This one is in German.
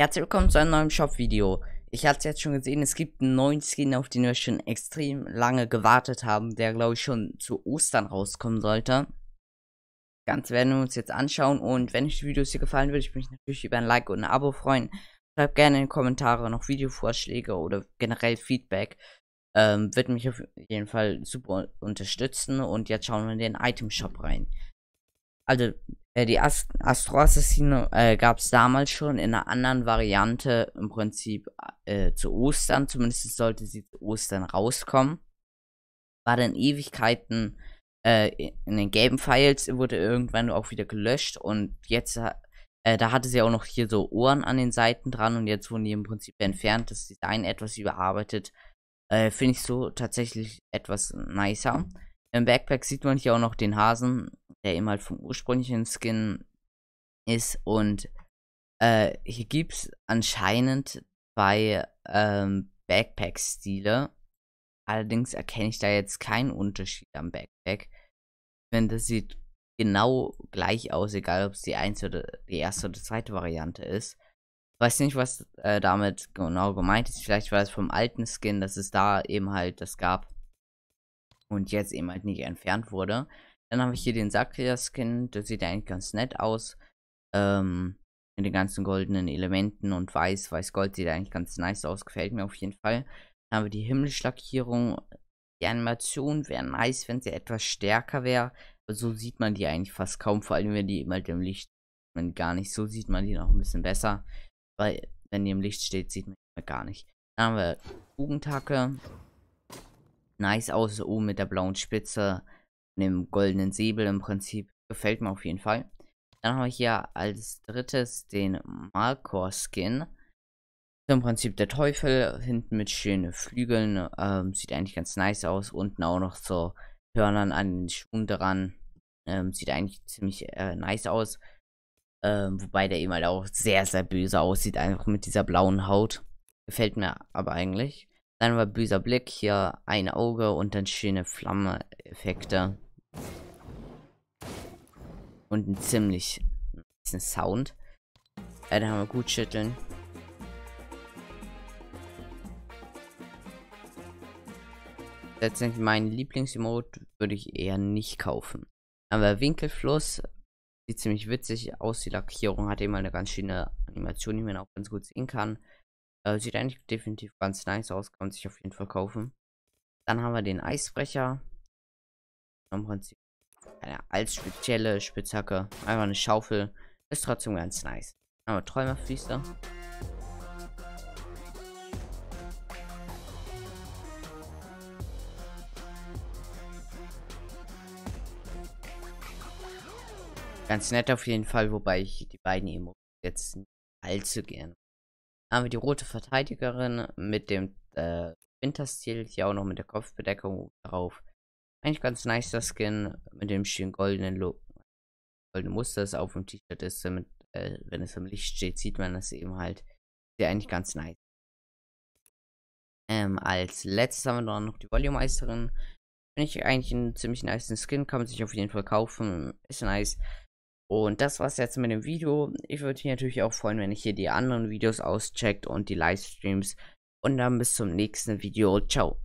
Herzlich willkommen zu einem neuen Shop-Video. Ich hatte es jetzt schon gesehen, es gibt einen neuen Skin, auf den wir schon extrem lange gewartet haben, der glaube ich schon zu Ostern rauskommen sollte. Das Ganze werden wir uns jetzt anschauen und wenn euch die Videos hier gefallen, würde ich mich natürlich über ein Like und ein Abo freuen. Schreibt gerne in die Kommentare noch Videovorschläge oder generell Feedback. Ähm, wird mich auf jeden Fall super unterstützen und jetzt schauen wir in den Item Shop rein. Also, äh, die Ast Astro Assassine äh, gab es damals schon in einer anderen Variante im Prinzip äh, zu Ostern. Zumindest sollte sie zu Ostern rauskommen. War dann Ewigkeiten äh, in den gelben Files, wurde irgendwann auch wieder gelöscht und jetzt, äh, da hatte sie auch noch hier so Ohren an den Seiten dran und jetzt wurden die im Prinzip entfernt, das Design etwas überarbeitet. Äh, finde ich so tatsächlich etwas nicer. Im Backpack sieht man hier auch noch den Hasen der eben halt vom ursprünglichen Skin ist. Und äh, hier gibt es anscheinend zwei ähm, Backpack-Stile. Allerdings erkenne ich da jetzt keinen Unterschied am Backpack. Wenn das sieht genau gleich aus, egal ob es die, eins oder, die erste oder zweite Variante ist weiß nicht, was äh, damit genau gemeint ist. Vielleicht war es vom alten Skin, dass es da eben halt das gab und jetzt eben halt nicht entfernt wurde. Dann habe ich hier den Sakria-Skin. Der sieht eigentlich ganz nett aus. Ähm, mit den ganzen goldenen Elementen und weiß. Weiß-Gold sieht eigentlich ganz nice aus. Gefällt mir auf jeden Fall. Dann haben wir die Himmelschlackierung. Die Animation wäre nice, wenn sie etwas stärker wäre. so sieht man die eigentlich fast kaum. Vor allem, wenn die immer halt im Licht man gar nicht. So sieht man die noch ein bisschen besser. Weil, wenn die im Licht steht, sieht man die gar nicht. Dann haben wir Bugentacke. Nice aus, oben mit der blauen Spitze dem goldenen Säbel im Prinzip. Gefällt mir auf jeden Fall. Dann haben wir hier als drittes den Markor-Skin. Im Prinzip der Teufel, hinten mit schönen Flügeln. Ähm, sieht eigentlich ganz nice aus. Unten auch noch so Hörnern an den Schuhen dran. Ähm, sieht eigentlich ziemlich äh, nice aus. Ähm, wobei der eben halt auch sehr, sehr böse aussieht, einfach mit dieser blauen Haut. Gefällt mir aber eigentlich. Dann haben wir böser Blick, hier ein Auge und dann schöne Flamme-Effekte. Flammeffekte und einen ziemlich nice Sound. Äh, dann haben wir gut schütteln. Letztendlich mein Lieblingsemote würde ich eher nicht kaufen. Aber Winkelfluss sieht ziemlich witzig aus. Die Lackierung hat immer eine ganz schöne Animation, die man auch ganz gut sehen kann. Äh, sieht eigentlich definitiv ganz nice aus, kann man sich auf jeden Fall kaufen. Dann haben wir den Eisbrecher. Im Prinzip eine als spezielle Spitzhacke. Einfach eine Schaufel. Ist trotzdem ganz nice. Aber Träumerfließer. Ganz nett auf jeden Fall, wobei ich die beiden Emo jetzt nicht allzu gern. Haben wir die rote Verteidigerin mit dem äh, Winterstil, hier auch noch mit der Kopfbedeckung drauf. Eigentlich ganz nice das Skin mit dem schönen goldenen Look. Goldene Muster, das auf dem T-Shirt ist, damit, äh, wenn es im Licht steht, sieht man das eben halt. Sieht eigentlich ganz nice. Ähm, als letztes haben wir dann noch die Volume-Meisterin. Finde ich eigentlich einen ziemlich nice Skin, kann man sich auf jeden Fall kaufen. Ist nice. Und das war's jetzt mit dem Video. Ich würde mich natürlich auch freuen, wenn ihr hier die anderen Videos auscheckt und die Livestreams. Und dann bis zum nächsten Video. Ciao.